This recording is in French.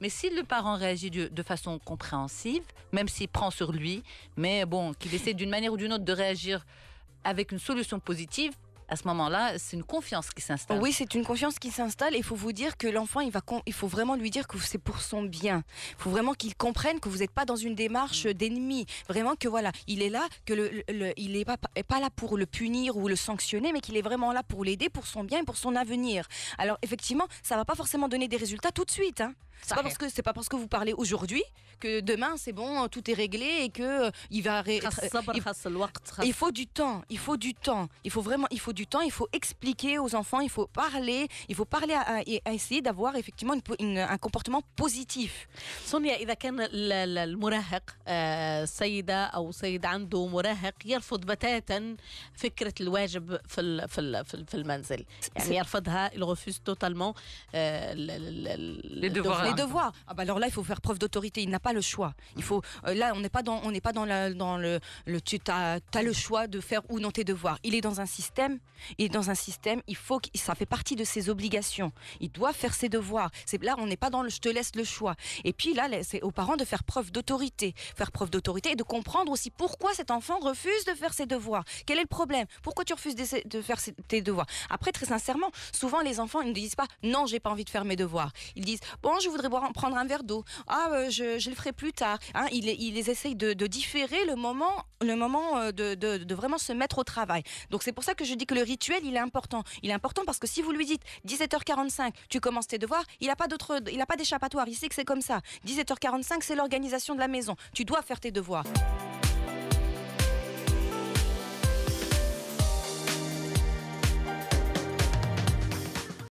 Mais si le parent réagit de, façon compréhensive, même s'il prend sur lui, mais bon, qu'il essaie d'une manière ou d'une autre de réagir avec une solution positive, à ce moment-là, c'est une confiance qui s'installe. Oui, c'est une confiance qui s'installe il faut vous dire que l'enfant, il, va il faut vraiment lui dire que c'est pour son bien. Il faut vraiment qu'il comprenne que vous n'êtes pas dans une démarche mm. d'ennemi. Vraiment que voilà, il est là, que le, il n'est pas, pas là pour le punir ou le sanctionner, mais qu'il est vraiment là pour l'aider, pour son bien et pour son avenir. Alors effectivement, ça va pas forcément donner des résultats tout de suite. Hein. C'est pas parce que c'est pas parce que vous parlez aujourd'hui que demain c'est bon, tout est réglé et que euh, il va. il faut du temps. Il faut du temps. Il faut vraiment. Il faut du temps, il faut expliquer aux enfants, il faut parler, il faut parler à, essayer d'avoir effectivement un comportement positif. Sonia, إذا كان المراهق سيدة أو سيد عنده مراهق يرفض بتاتا فكرة الواجب في في في يعني يرفضها il refuse totalement les devoirs. Ah bah alors là il faut faire preuve d'autorité, il n'a pas le choix. Il faut euh, là on n'est pas dans on n'est pas dans dans le, tu as le choix de faire ou non tes devoirs. Il est dans un système et dans un système, il faut que ça fait partie de ses obligations. Il doit faire ses devoirs. C'est là, on n'est pas dans le je te laisse le choix. Et puis là, c'est aux parents de faire preuve d'autorité, faire preuve d'autorité et de comprendre aussi pourquoi cet enfant refuse de faire ses devoirs. Quel est le problème Pourquoi tu refuses de, faire tes devoirs Après, très sincèrement, souvent les enfants ils ne disent pas non, j'ai pas envie de faire mes devoirs. Ils disent bon, je voudrais boire, prendre un verre d'eau. Ah, euh, je, le ferai plus tard. Hein, ils, ils essayent de, différer le moment, le moment euh, de, de, de vraiment se mettre au travail. Donc c'est pour ça que je dis que le rituel, il est important. Il est important parce que si vous lui dites 17h45, tu commences tes devoirs, il n'a pas d'autre, il a pas d'échappatoire. Il sait que c'est comme ça. 17h45, c'est l'organisation de la maison. Tu dois faire tes devoirs.